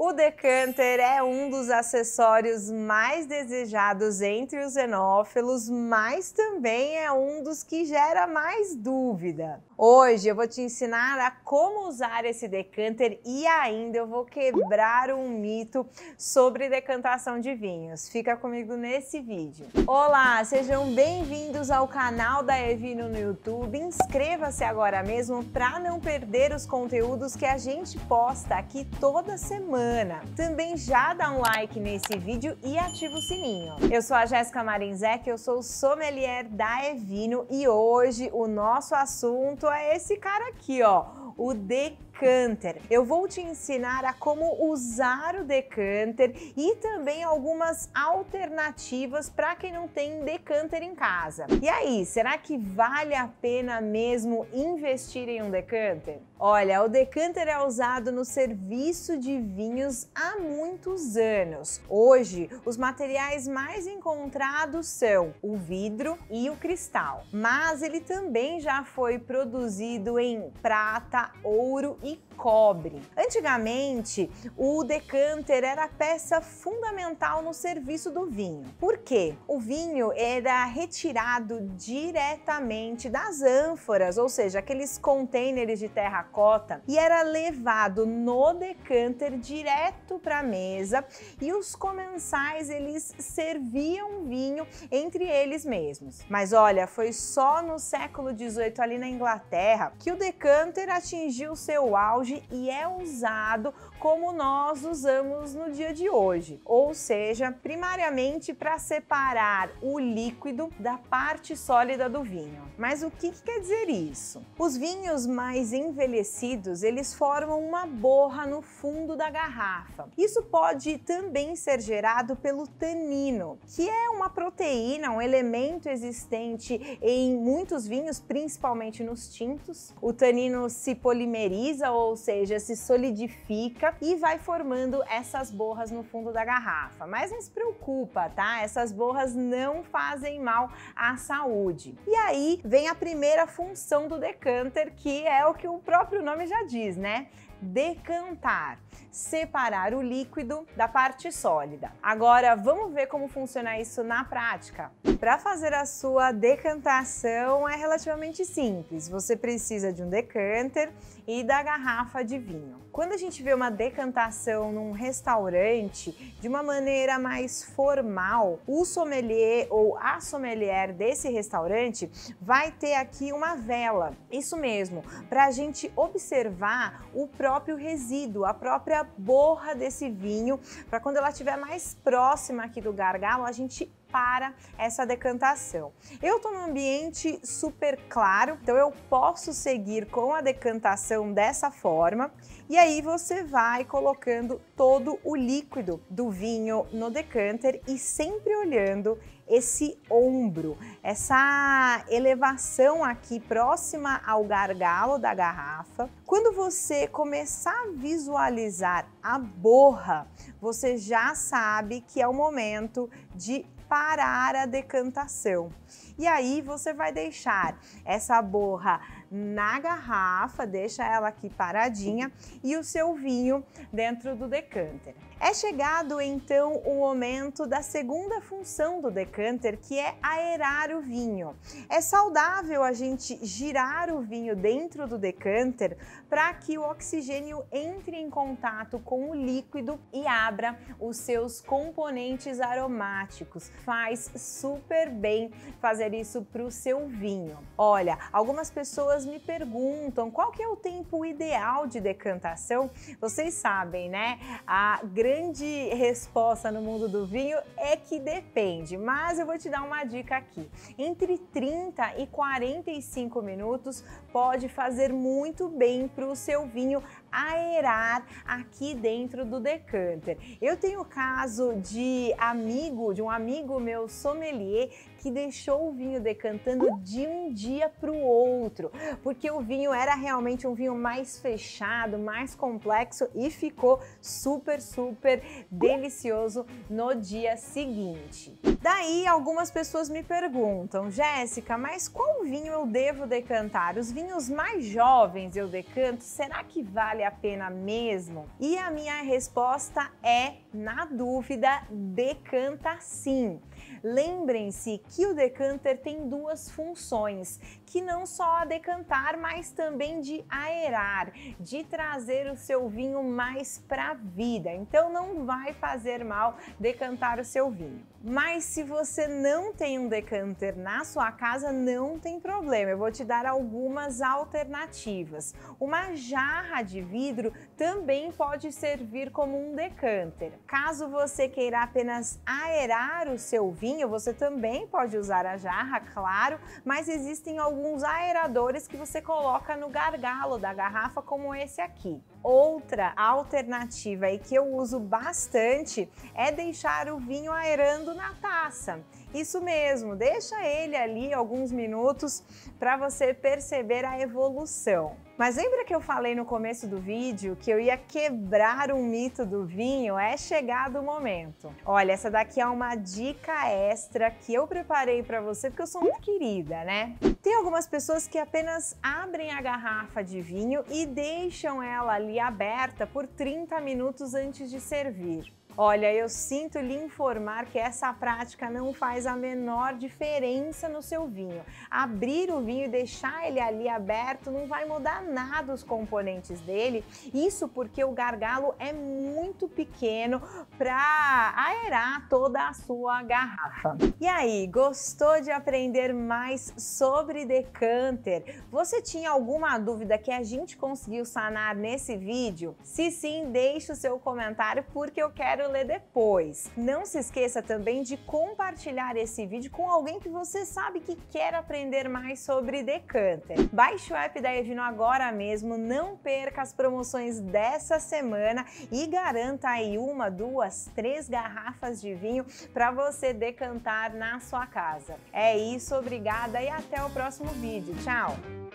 O decanter é um dos acessórios mais desejados entre os enófilos, mas também é um dos que gera mais dúvida. Hoje eu vou te ensinar a como usar esse decanter e ainda eu vou quebrar um mito sobre decantação de vinhos. Fica comigo nesse vídeo. Olá, sejam bem-vindos ao canal da Evino no YouTube. Inscreva-se agora mesmo para não perder os conteúdos que a gente posta aqui toda semana também já dá um like nesse vídeo e ativa o sininho. Eu sou a Jéssica Marinzec, eu sou sommelier da Evino e hoje o nosso assunto é esse cara aqui, ó o decanter. Eu vou te ensinar a como usar o decanter e também algumas alternativas para quem não tem decanter em casa. E aí, será que vale a pena mesmo investir em um decanter? Olha, o decanter é usado no serviço de vinhos há muitos anos. Hoje, os materiais mais encontrados são o vidro e o cristal, mas ele também já foi produzido em prata, ouro e cobre. Antigamente, o decanter era a peça fundamental no serviço do vinho. Por quê? O vinho era retirado diretamente das ânforas, ou seja, aqueles contêineres de terracota, e era levado no decanter direto para a mesa e os comensais eles serviam vinho entre eles mesmos. Mas olha, foi só no século XVIII ali na Inglaterra que o decanter atingiu atingiu seu auge e é usado como nós usamos no dia de hoje, ou seja, primariamente para separar o líquido da parte sólida do vinho. Mas o que, que, quer dizer isso? Os vinhos mais envelhecidos eles formam uma borra no fundo da garrafa. Isso pode também ser gerado pelo tanino, que é uma proteína, um elemento existente em muitos vinhos, principalmente nos tintos. O tanino se polimeriza, ou seja, se solidifica seca e vai formando essas borras no fundo da garrafa. Mas não se preocupa, tá? Essas borras não fazem mal à saúde. E aí vem a primeira função do decanter, que é o que o próprio nome já diz, né? decantar, separar o líquido da parte sólida. Agora vamos ver como funciona isso na prática. Para fazer a sua decantação é relativamente simples. Você precisa de um decanter e da garrafa de vinho. Quando a gente vê uma decantação num restaurante de uma maneira mais formal, o sommelier ou a sommelier desse restaurante vai ter aqui uma vela. Isso mesmo, para a gente observar o próprio próprio resíduo, a própria borra desse vinho, para quando ela estiver mais próxima aqui do gargalo, a gente para essa decantação. Eu estou num ambiente super claro, então eu posso seguir com a decantação dessa forma e aí você vai colocando todo o líquido do vinho no decanter e sempre olhando esse ombro, essa elevação aqui próxima ao gargalo da garrafa. Quando você começar a visualizar a borra, você já sabe que é o momento de parar a decantação. E aí você vai deixar essa borra na garrafa, deixa ela aqui paradinha e o seu vinho dentro do decanter. É chegado então o momento da segunda função do decanter, que é aerar o vinho. É saudável a gente girar o vinho dentro do decanter para que o oxigênio entre em contato com o líquido e abra os seus componentes aromáticos. Faz super bem fazer isso para o seu vinho. Olha, algumas pessoas me perguntam qual que é o tempo ideal de decantação. Vocês sabem, né? A grande resposta no mundo do vinho é que depende, mas eu vou te dar uma dica aqui. Entre 30 e 45 minutos pode fazer muito bem para o seu vinho aerar aqui dentro do decanter. Eu tenho o caso de amigo, de um amigo meu sommelier que deixou o vinho decantando de um dia para o outro, porque o vinho era realmente um vinho mais fechado, mais complexo e ficou super, super delicioso no dia seguinte. Daí algumas pessoas me perguntam, Jéssica, mas qual vinho eu devo decantar? Os vinhos mais jovens eu decanto, será que vale a pena mesmo? E a minha resposta é, na dúvida, decanta sim. Lembrem-se que o decanter tem duas funções, que não só a decantar, mas também de aerar, de trazer o seu vinho mais para a vida. Então não vai fazer mal decantar o seu vinho. Mas se você não tem um decanter na sua casa, não tem problema. Eu vou te dar algumas alternativas. Uma jarra de vidro também pode servir como um decanter. Caso você queira apenas aerar o seu vinho, vinho, você também pode usar a jarra, claro, mas existem alguns aeradores que você coloca no gargalo da garrafa, como esse aqui. Outra alternativa e que eu uso bastante é deixar o vinho aerando na taça. Isso mesmo, deixa ele ali alguns minutos para você perceber a evolução. Mas lembra que eu falei no começo do vídeo que eu ia quebrar um mito do vinho? É chegado o momento. Olha, essa daqui é uma dica extra que eu preparei para você porque eu sou muito querida, né? Tem algumas pessoas que apenas abrem a garrafa de vinho e deixam ela ali aberta por 30 minutos antes de servir. Olha, eu sinto lhe informar que essa prática não faz a menor diferença no seu vinho. Abrir o vinho e deixar ele ali aberto não vai mudar nada os componentes dele. Isso porque o gargalo é muito pequeno para aerar toda a sua garrafa. E aí, gostou de aprender mais sobre decanter? Você tinha alguma dúvida que a gente conseguiu sanar nesse vídeo? Se sim, deixe o seu comentário porque eu quero quero ler depois. Não se esqueça também de compartilhar esse vídeo com alguém que você sabe que quer aprender mais sobre decanter. Baixe o app da Evino agora mesmo, não perca as promoções dessa semana e garanta aí uma, duas, três garrafas de vinho para você decantar na sua casa. É isso, obrigada e até o próximo vídeo. Tchau!